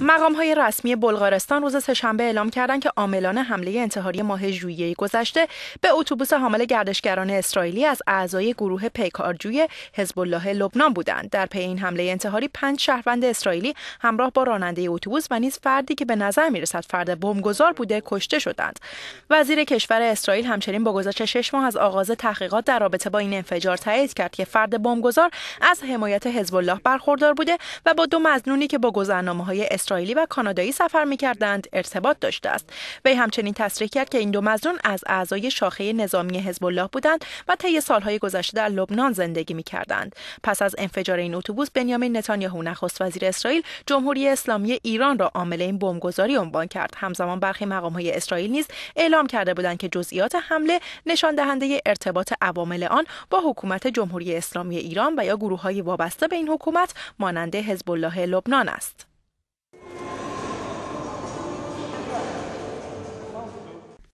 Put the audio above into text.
مقام های رسمی بلغارستان روز سهشنبه اعلام کردند که عاملان حمله انتحاری ماه ژوئیه گذشته به اتوبوس حامل گردشگران اسرائیلی از اعضای گروه پیکارجوی حزب الله لبنان بودند در پی این حمله انتحاری پنج شهروند اسرائیلی همراه با راننده اتوبوس و نیز فردی که به نظر میرسد فرد بمبگذار بوده کشته شدند وزیر کشور اسرائیل همچنین با گذشت شش ماه از آغاز تحقیقات در رابطه با این انفجار تایید کرد که فرد بمبگذار از حمایت حزب الله برخوردار بوده و با دو مزنونی که با گذرنامه‌های اسرائیلی و کانادایی سفر می کردند ارتباط داشته است وی همچنین تصریح کرد که این دو مزنون از اعضای شاخه نظامی حزب الله بودند و طی سالهای گذشته در لبنان زندگی می کردند. پس از انفجار این اتوبوس بنیامین نتانیاهو نخست وزیر اسرائیل جمهوری اسلامی ایران را عامل این بمبگذاری عنوان کرد همزمان برخی مقامهای اسرائیل نیز اعلام کرده بودند که جزئیات حمله نشان دهنده ارتباط عوامل آن با حکومت جمهوری اسلامی ایران و یا گروه های وابسته به این حکومت مانند حزب الله لبنان است